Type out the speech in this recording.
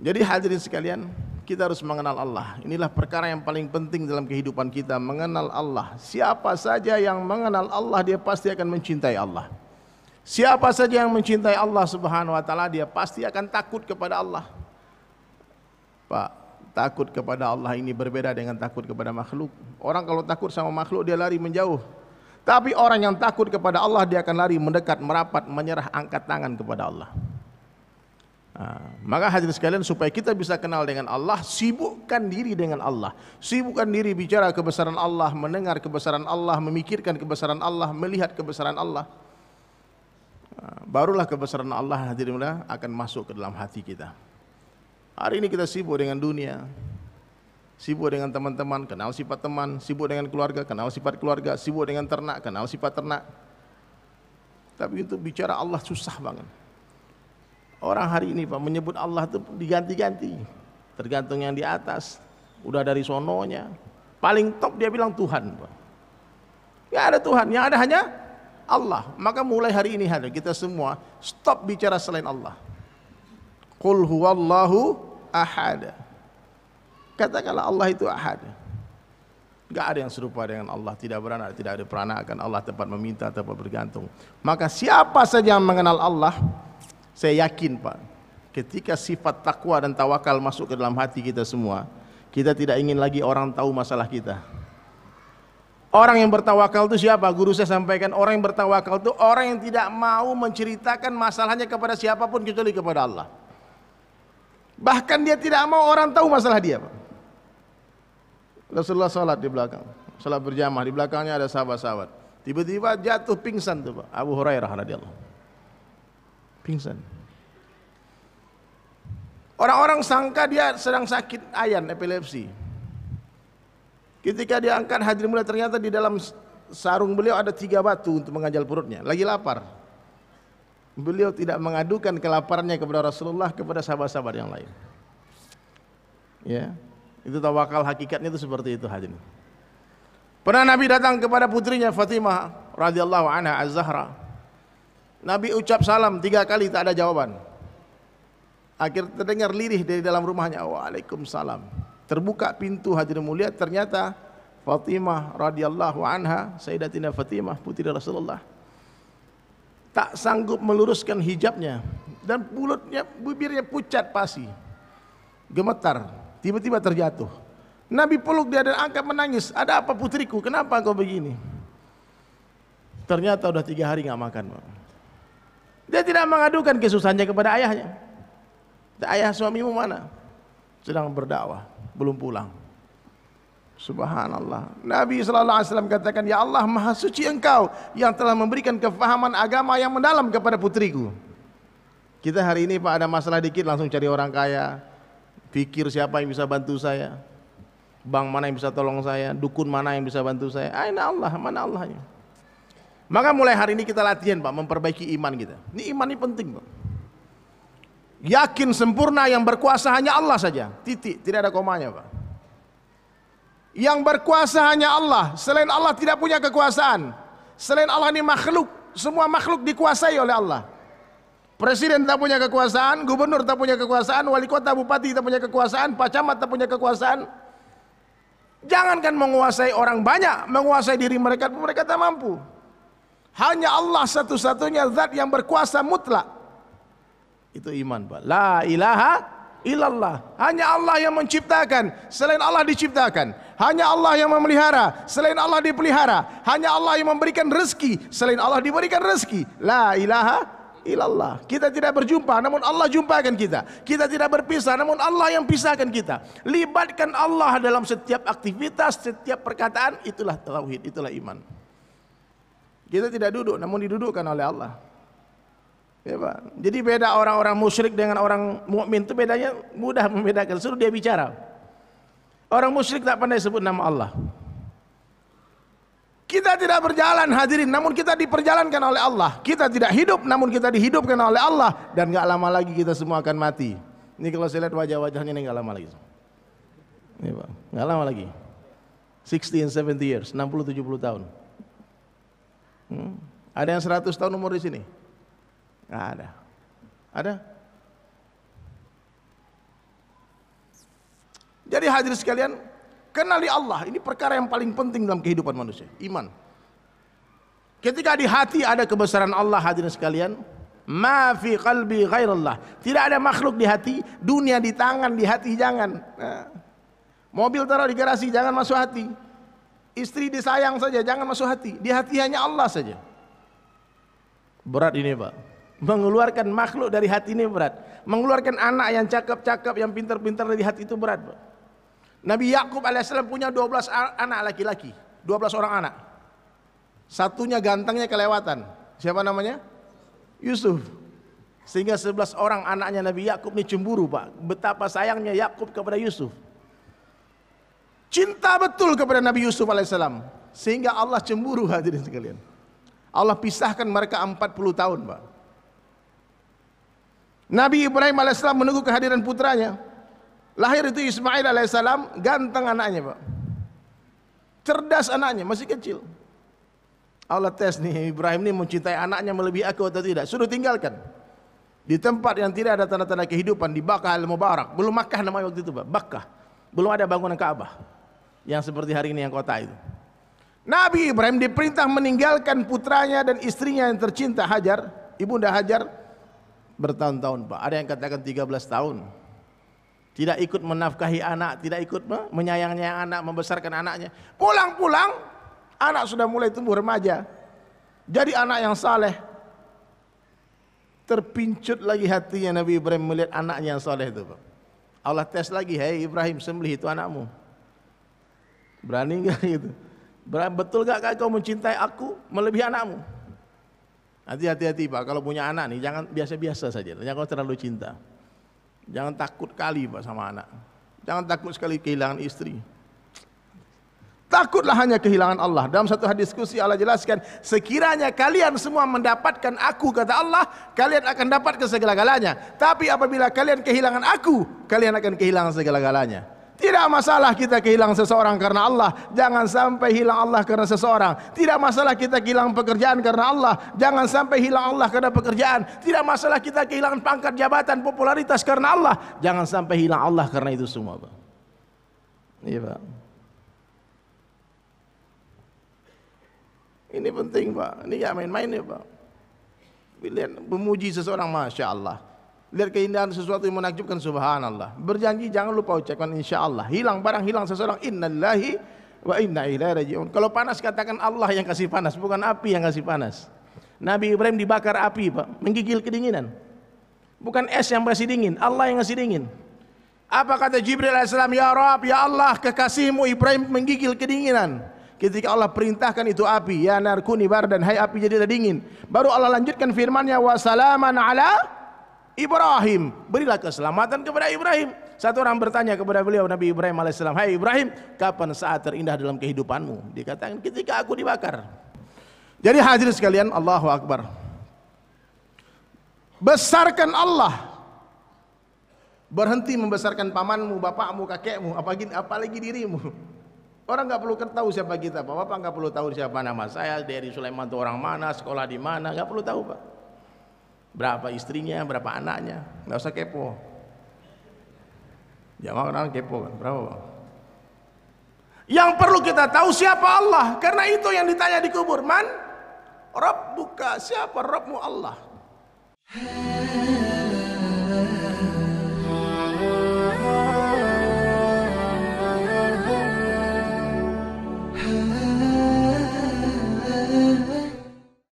Jadi hadirin sekalian, kita harus mengenal Allah. Inilah perkara yang paling penting dalam kehidupan kita, mengenal Allah. Siapa saja yang mengenal Allah, dia pasti akan mencintai Allah. Siapa saja yang mencintai Allah Subhanahu wa taala, dia pasti akan takut kepada Allah. Pak, takut kepada Allah ini berbeda dengan takut kepada makhluk. Orang kalau takut sama makhluk dia lari menjauh. Tapi orang yang takut kepada Allah dia akan lari mendekat, merapat, menyerah angkat tangan kepada Allah. Nah, maka hadirin sekalian supaya kita bisa kenal dengan Allah, sibukkan diri dengan Allah. Sibukkan diri bicara kebesaran Allah, mendengar kebesaran Allah, memikirkan kebesaran Allah, melihat kebesaran Allah. Ah, barulah kebesaran Allah hadirin akan masuk ke dalam hati kita. Hari ini kita sibuk dengan dunia, sibuk dengan teman-teman, kenal sifat teman, sibuk dengan keluarga, kenal sifat keluarga, sibuk dengan ternak, kenal sifat ternak. Tapi itu bicara Allah susah banget. Orang hari ini Pak menyebut Allah itu diganti-ganti. Tergantung yang di atas. Udah dari sononya. Paling top dia bilang Tuhan Pak. Gak ada Tuhan, yang ada hanya Allah. Maka mulai hari ini hadir kita semua stop bicara selain Allah. Qul huwallahu ahad. Katakanlah Allah itu ahad. Gak ada yang serupa dengan Allah, tidak beranak, tidak ada peranakan. Allah tempat meminta, tempat bergantung. Maka siapa saja yang mengenal Allah, saya yakin Pak, ketika sifat takwa dan tawakal masuk ke dalam hati kita semua, kita tidak ingin lagi orang tahu masalah kita. Orang yang bertawakal itu siapa? Guru saya sampaikan orang yang bertawakal itu orang yang tidak mau menceritakan masalahnya kepada siapapun kecuali kepada Allah. Bahkan dia tidak mau orang tahu masalah dia. Pak. Rasulullah salat di belakang, salat berjamaah di belakangnya ada sahabat-sahabat. Tiba-tiba jatuh pingsan tuh Pak, Abu Hurairah radhiyallahu Pingsan. Orang-orang sangka dia sedang sakit ayan, epilepsi. Ketika dia angkat hadir mulia ternyata di dalam sarung beliau ada tiga batu untuk mengajal perutnya. Lagi lapar. Beliau tidak mengadukan kelaparannya kepada Rasulullah kepada sahabat-sahabat yang lain. Ya, itu tawakal hakikatnya itu seperti itu hadirin. Pernah Nabi datang kepada putrinya Fatimah radhiyallahu anha Az-Zahra. Nabi ucap salam tiga kali tak ada jawaban. Akhir terdengar lirih dari dalam rumahnya. Waalaikumsalam. Terbuka pintu hadirin mulia ternyata Fatimah radhiyallahu anha, Sayyidatina Fatimah putri Rasulullah tak sanggup meluruskan hijabnya dan mulutnya bibirnya pucat pasi gemetar tiba-tiba terjatuh Nabi peluk dia dan angkat menangis ada apa putriku kenapa kau begini ternyata udah tiga hari nggak makan dia tidak mengadukan kesusahannya kepada ayahnya. Ayah suamimu mana? Sedang berdakwah, belum pulang. Subhanallah. Nabi sallallahu alaihi wasallam katakan, "Ya Allah, Maha suci Engkau yang telah memberikan kefahaman agama yang mendalam kepada putriku." Kita hari ini Pak ada masalah dikit langsung cari orang kaya. Pikir siapa yang bisa bantu saya? Bank mana yang bisa tolong saya? Dukun mana yang bisa bantu saya? Aina Allah, mana Allahnya? Maka mulai hari ini kita latihan Pak, memperbaiki iman kita. Ini iman ini penting Pak. Yakin sempurna yang berkuasa hanya Allah saja. Titik, tidak ada komanya Pak. Yang berkuasa hanya Allah. Selain Allah tidak punya kekuasaan. Selain Allah ini makhluk. Semua makhluk dikuasai oleh Allah. Presiden tak punya kekuasaan, gubernur tak punya kekuasaan, wali kota, bupati tak punya kekuasaan, pak camat tak punya kekuasaan. Jangankan menguasai orang banyak, menguasai diri mereka, mereka tak mampu. Hanya Allah satu-satunya zat yang berkuasa mutlak. Itu iman, Pak. La ilaha illallah. Hanya Allah yang menciptakan, selain Allah diciptakan. Hanya Allah yang memelihara, selain Allah dipelihara. Hanya Allah yang memberikan rezeki, selain Allah diberikan rezeki. La ilaha ilallah. Kita tidak berjumpa, namun Allah jumpakan kita. Kita tidak berpisah, namun Allah yang pisahkan kita. Libatkan Allah dalam setiap aktivitas, setiap perkataan, itulah tauhid, itulah iman. Kita tidak duduk namun didudukkan oleh Allah. Ya, Pak. Jadi beda orang-orang musyrik dengan orang mukmin itu bedanya mudah membedakan. Suruh dia bicara. Orang musyrik tak pandai sebut nama Allah. Kita tidak berjalan hadirin namun kita diperjalankan oleh Allah. Kita tidak hidup namun kita dihidupkan oleh Allah dan nggak lama lagi kita semua akan mati. Ini kalau saya lihat wajah-wajahnya ini nggak lama lagi. Ini Pak, nggak lama lagi. 60 and 70 years, 60 70 tahun. Hmm. Ada yang 100 tahun umur di sini? Gak ada. Ada? Jadi hadir sekalian, kenali Allah. Ini perkara yang paling penting dalam kehidupan manusia. Iman. Ketika di hati ada kebesaran Allah hadirin sekalian, ma fi qalbi ghairallah. Tidak ada makhluk di hati, dunia di tangan, di hati jangan. Nah, mobil taruh di garasi, jangan masuk hati. Istri disayang saja, jangan masuk hati. Di hati hanya Allah saja. Berat ini pak. Mengeluarkan makhluk dari hati ini berat. Mengeluarkan anak yang cakep-cakep, yang pintar-pintar dari hati itu berat pak. Nabi Yakub alaihissalam punya 12 anak laki-laki. 12 orang anak. Satunya gantengnya kelewatan. Siapa namanya? Yusuf. Sehingga 11 orang anaknya Nabi Yakub ini cemburu pak. Betapa sayangnya Yakub kepada Yusuf. Cinta betul kepada Nabi Yusuf alaihissalam. Sehingga Allah cemburu hadirin sekalian. Allah pisahkan mereka 40 tahun Pak. Nabi Ibrahim alaihissalam menunggu kehadiran putranya. Lahir itu Ismail alaihissalam, ganteng anaknya Pak. Cerdas anaknya, masih kecil. Allah tes nih Ibrahim ini mencintai anaknya melebihi aku atau tidak. Suruh tinggalkan. Di tempat yang tidak ada tanda-tanda kehidupan di Bakah al-Mubarak. Belum Makkah namanya waktu itu Pak. Bakkah. Belum ada bangunan Ka'bah yang seperti hari ini yang kota itu. Nabi Ibrahim diperintah meninggalkan putranya dan istrinya yang tercinta Hajar, Ibunda Hajar bertahun-tahun, Pak. Ada yang katakan 13 tahun. Tidak ikut menafkahi anak, tidak ikut menyayangi anak, membesarkan anaknya. Pulang-pulang, anak sudah mulai tumbuh remaja. Jadi anak yang saleh. Terpincut lagi hatinya Nabi Ibrahim melihat anaknya yang saleh itu, Pak. Allah tes lagi, "Hei Ibrahim, sembelih itu anakmu." Berani nggak gitu? Berani, betul nggak kau mencintai aku melebihi anakmu? Nanti hati-hati Pak, kalau punya anak nih jangan biasa-biasa saja, jangan kau terlalu cinta. Jangan takut kali Pak sama anak. Jangan takut sekali kehilangan istri. Takutlah hanya kehilangan Allah. Dalam satu hadis diskusi Allah jelaskan, sekiranya kalian semua mendapatkan aku, kata Allah, kalian akan dapat ke segala-galanya. Tapi apabila kalian kehilangan aku, kalian akan kehilangan segala-galanya. Tidak masalah kita kehilangan seseorang karena Allah. Jangan sampai hilang Allah karena seseorang. Tidak masalah kita kehilangan pekerjaan karena Allah. Jangan sampai hilang Allah karena pekerjaan. Tidak masalah kita kehilangan pangkat jabatan, popularitas karena Allah. Jangan sampai hilang Allah karena itu semua, Pak. Iya, Pak. Ini penting, Pak. Ini ya main-main ya, Pak. Pilihan memuji seseorang, Masya Allah lihat keindahan sesuatu yang menakjubkan subhanallah berjanji jangan lupa ucapkan insyaallah hilang barang hilang seseorang innalillahi wa inna ilaihi rajiun kalau panas katakan Allah yang kasih panas bukan api yang kasih panas Nabi Ibrahim dibakar api Pak menggigil kedinginan bukan es yang kasih dingin Allah yang kasih dingin apa kata Jibril alaihissalam ya Rabb ya Allah kekasihmu Ibrahim menggigil kedinginan ketika Allah perintahkan itu api ya narkuni bar dan hai api jadi dingin baru Allah lanjutkan firman-Nya wa salaman ala Ibrahim, berilah keselamatan kepada Ibrahim. Satu orang bertanya kepada beliau Nabi Ibrahim alaihissalam, "Hai hey Ibrahim, kapan saat terindah dalam kehidupanmu?" Dikatakan, "Ketika aku dibakar." Jadi hadir sekalian, Allahu Akbar. Besarkan Allah. Berhenti membesarkan pamanmu, bapakmu, kakekmu, apalagi apalagi dirimu. Orang nggak perlu tahu siapa kita, Bapak nggak perlu tahu siapa nama saya, dari Sulaiman itu orang mana, sekolah di mana, nggak perlu tahu, Pak berapa istrinya, berapa anaknya, nggak usah kepo. Jangan orang kepo kan, berapa bang? Yang perlu kita tahu siapa Allah, karena itu yang ditanya di kubur, man, rob buka siapa robmu Allah.